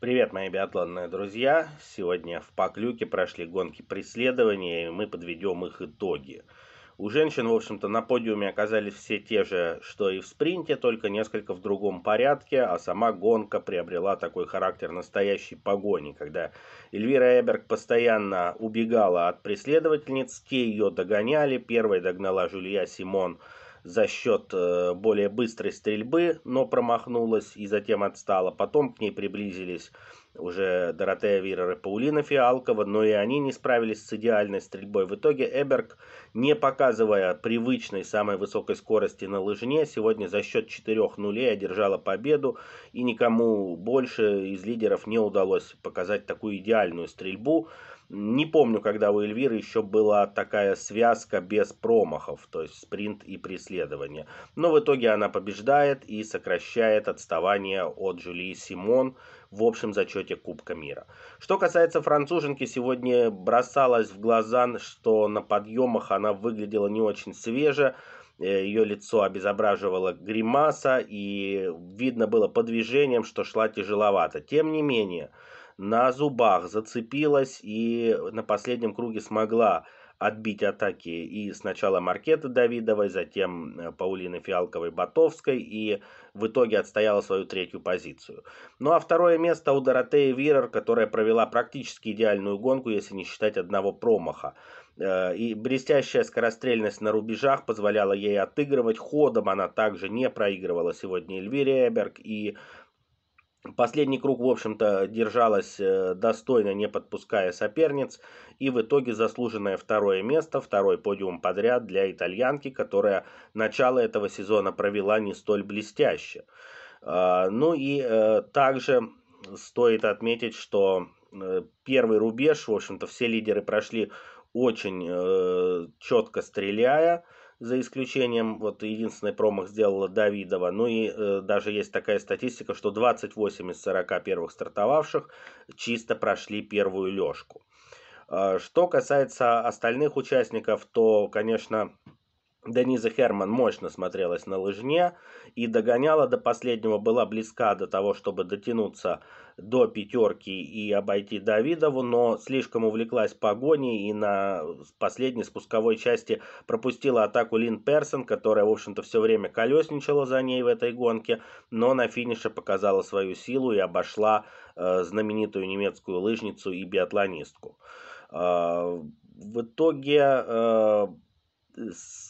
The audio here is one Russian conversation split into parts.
Привет, мои биатлонные друзья! Сегодня в Поклюке прошли гонки преследования, и мы подведем их итоги. У женщин, в общем-то, на подиуме оказались все те же, что и в спринте, только несколько в другом порядке, а сама гонка приобрела такой характер настоящей погони, когда Эльвира Эберг постоянно убегала от преследовательниц, те ее догоняли, первой догнала Жюлья Симон – за счет э, более быстрой стрельбы, но промахнулась и затем отстала. Потом к ней приблизились уже Доротея Вирер и Паулина Фиалкова, но и они не справились с идеальной стрельбой. В итоге Эберг, не показывая привычной самой высокой скорости на лыжне, сегодня за счет четырех нулей одержала победу, и никому больше из лидеров не удалось показать такую идеальную стрельбу. Не помню, когда у Эльвиры еще была такая связка без промахов, то есть спринт и преследование. Но в итоге она побеждает и сокращает отставание от Жюли Симон в общем зачете Кубка мира. Что касается француженки, сегодня бросалось в глаза, что на подъемах она выглядела не очень свеже, э, ее лицо обезображивала гримаса, и видно было по движениям, что шла тяжеловато. Тем не менее, на зубах зацепилась и на последнем круге смогла отбить атаки и сначала Маркеты Давидовой, затем э, Паулины Фиалковой Батовской и в итоге отстояла свою третью позицию. Ну а второе место у Доротеи Вирер, которая провела практически идеальную гонку, если не считать одного промаха. Э, и блестящая скорострельность на рубежах позволяла ей отыгрывать. Ходом она также не проигрывала сегодня Эльвире Эберг и Последний круг, в общем-то, держалась э, достойно, не подпуская соперниц. И в итоге заслуженное второе место, второй подиум подряд для итальянки, которая начало этого сезона провела не столь блестяще. А, ну и э, также стоит отметить, что э, первый рубеж, в общем-то, все лидеры прошли очень четко стреляя за исключением, вот единственный промах сделала Давидова. Ну и э, даже есть такая статистика, что 28 из 40 первых стартовавших чисто прошли первую лёжку. Э, что касается остальных участников, то, конечно, Дениза Херман мощно смотрелась на лыжне и догоняла до последнего, была близка до того, чтобы дотянуться до пятерки и обойти Давидову, но слишком увлеклась погоней и на последней спусковой части пропустила атаку Лин Персон, которая, в общем-то, все время колесничала за ней в этой гонке, но на финише показала свою силу и обошла э, знаменитую немецкую лыжницу и биатлонистку. Э, в итоге... Э,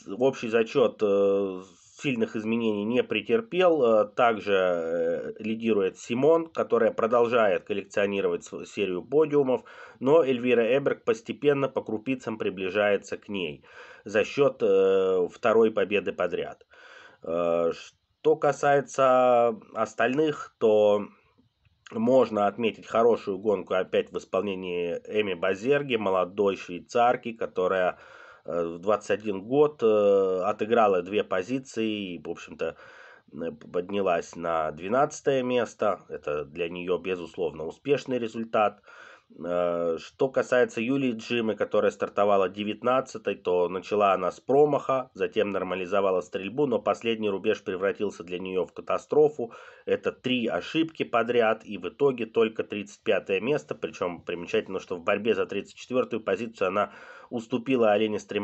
общий зачет э, сильных изменений не претерпел. Э, также э, лидирует Симон, которая продолжает коллекционировать серию подиумов, но Эльвира Эберг постепенно по крупицам приближается к ней за счет второй победы подряд. Что касается остальных, то можно отметить хорошую гонку опять в исполнении Эми Базерги, молодой швейцарки, которая Э, в 21 год, э, отыграла две позиции и, в общем-то, э, поднялась на 12 место. Это для нее, безусловно, успешный результат. Э, что касается Юлии Джимы, которая стартовала 19-й, то начала она с промаха, затем нормализовала стрельбу, но последний рубеж превратился для нее в катастрофу. Это три ошибки подряд и в итоге только 35 место. Причем примечательно, что в борьбе за 34-ю позицию она уступила Алене Стримаус.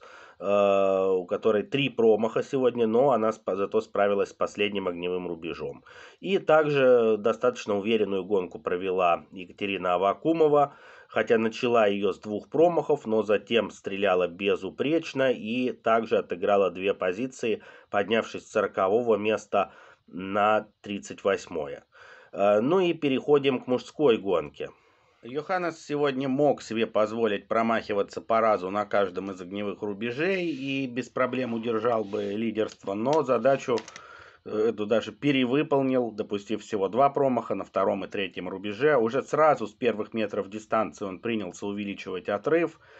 Стримаус Э, у которой три промаха сегодня, но она зато справилась с последним огневым рубежом. И также достаточно уверенную гонку провела Екатерина Авакумова, хотя начала ее с двух промахов, но затем стреляла безупречно и также отыграла две позиции, поднявшись с 40 места на 38. -е. Э, ну и переходим к мужской гонке. Йоханнес сегодня мог себе позволить промахиваться по разу на каждом из огневых рубежей и без проблем удержал бы лидерство, но задачу э, эту даже перевыполнил, допустив всего два промаха на втором и третьем рубеже. Уже сразу с первых метров дистанции он принялся увеличивать отрыв –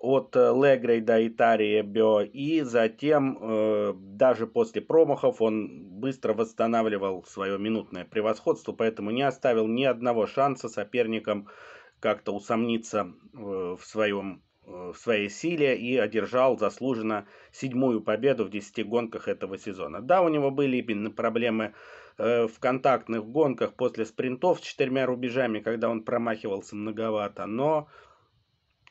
от Легрей э, до Итарии Бео. И затем, э, даже после промахов, он быстро восстанавливал свое минутное превосходство, поэтому не оставил ни одного шанса соперникам как-то усомниться э, в, своем, э, в своей силе и одержал заслуженно седьмую победу в десяти гонках этого сезона. Да, у него были именно проблемы э, в контактных гонках после спринтов с четырьмя рубежами, когда он промахивался многовато, но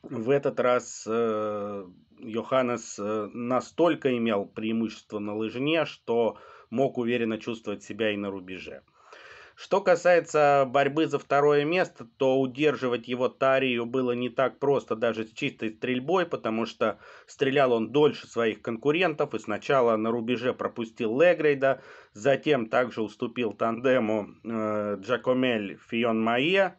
в этот раз э, Йоханнес э, настолько имел преимущество на лыжне, что мог уверенно чувствовать себя и на рубеже. Что касается борьбы за второе место, то удерживать его Тарию было не так просто даже с чистой стрельбой, потому что стрелял он дольше своих конкурентов и сначала на рубеже пропустил Легрейда, затем также уступил тандему э, Джакомель Фион Майе,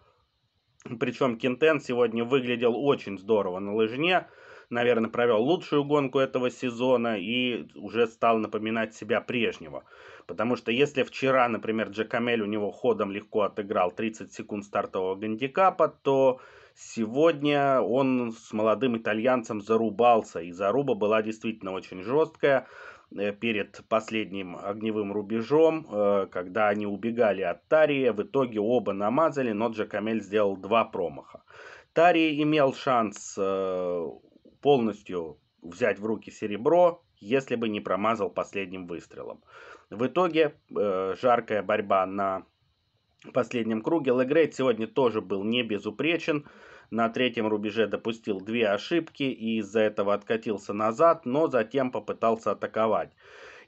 причем Кентен сегодня выглядел очень здорово на лыжне. Наверное, провел лучшую гонку этого сезона и уже стал напоминать себя прежнего. Потому что если вчера, например, Джакамель у него ходом легко отыграл 30 секунд стартового гандикапа, то Сегодня он с молодым итальянцем зарубался, и заруба была действительно очень жесткая э, перед последним огневым рубежом, э, когда они убегали от Тарии. В итоге оба намазали, но Джакамель сделал два промаха. Тарии имел шанс э, полностью взять в руки серебро, если бы не промазал последним выстрелом. В итоге жаркая борьба на в последнем круге. Легрейд сегодня тоже был не безупречен. На третьем рубеже допустил две ошибки и из-за этого откатился назад, но затем попытался атаковать.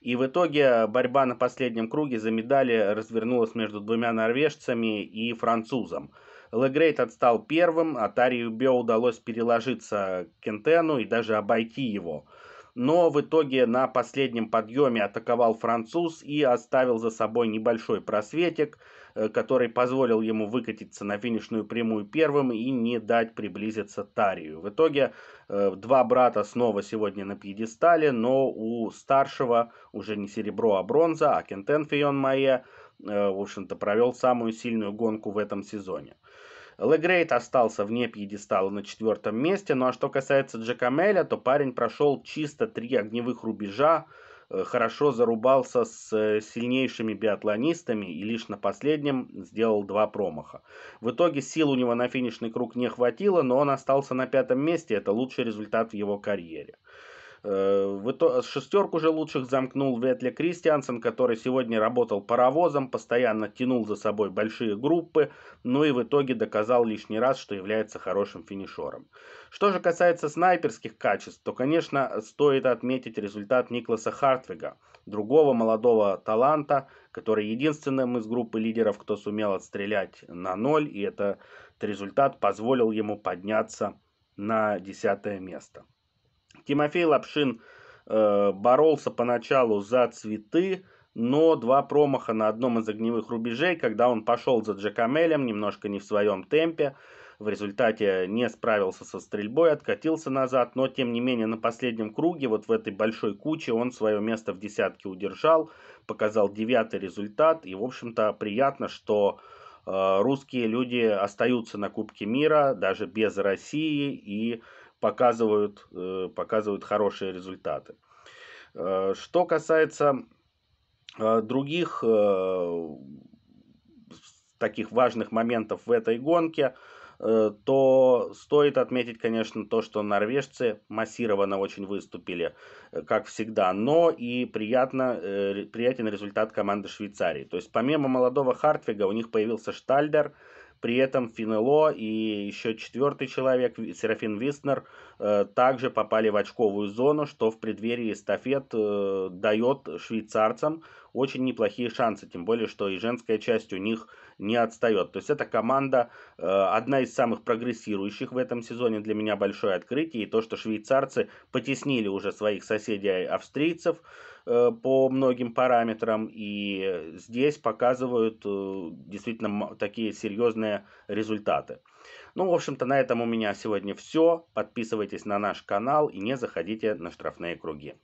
И в итоге борьба на последнем круге за медали развернулась между двумя норвежцами и французом. Легрейт отстал первым, а Тарьюбе удалось переложиться к Кентену и даже обойти его. Но в итоге на последнем подъеме атаковал француз и оставил за собой небольшой просветик – Э, который позволил ему выкатиться на финишную прямую первым и не дать приблизиться Тарию. В итоге э, два брата снова сегодня на пьедестале, но у старшего уже не серебро, а бронза, а Кентен Фион Майе, э, в общем-то, провел самую сильную гонку в этом сезоне. Легрейт остался вне пьедестала на четвертом месте, ну а что касается Джакамеля, то парень прошел чисто три огневых рубежа, Э, хорошо зарубался с э, сильнейшими биатлонистами и лишь на последнем сделал два промаха. В итоге сил у него на финишный круг не хватило, но он остался на пятом месте, это лучший результат в его карьере. Э, в Шестерку же лучших замкнул Ветли Кристиансен, который сегодня работал паровозом, постоянно тянул за собой большие группы, ну и в итоге доказал лишний раз, что является хорошим финишером. Что же касается снайперских качеств, то, конечно, стоит отметить результат Никласа Хартвига, другого молодого таланта, который единственным из группы лидеров, кто сумел отстрелять на ноль, и этот результат позволил ему подняться на десятое место. Тимофей Лапшин э, боролся поначалу за цветы, но два промаха на одном из огневых рубежей, когда он пошел за Джекамелем, немножко не в своем темпе, в результате не справился со стрельбой, откатился назад, но тем не менее на последнем круге, вот в этой большой куче, он свое место в десятке удержал, показал девятый результат, и в общем-то приятно, что э, русские люди остаются на Кубке мира, даже без России, и показывают, э, показывают хорошие результаты. Э, что касается э, других таких важных моментов в этой гонке, то стоит отметить, конечно, то, что норвежцы массированно очень выступили, как всегда, но и приятно, приятен результат команды Швейцарии. То есть помимо молодого Хартвига у них появился Штальдер – при этом Финело и еще четвертый человек, Серафин Вистнер. Э, также попали в очковую зону, что в преддверии эстафет э, дает швейцарцам очень неплохие шансы, тем более, что и женская часть у них не отстает. То есть эта команда э, одна из самых прогрессирующих в этом сезоне для меня большое открытие. И то, что швейцарцы потеснили уже своих соседей австрийцев э, по многим параметрам. И здесь показывают э, действительно такие серьезные результаты. Ну, в общем-то, на этом у меня сегодня все. Подписывайтесь на наш канал и не заходите на штрафные круги.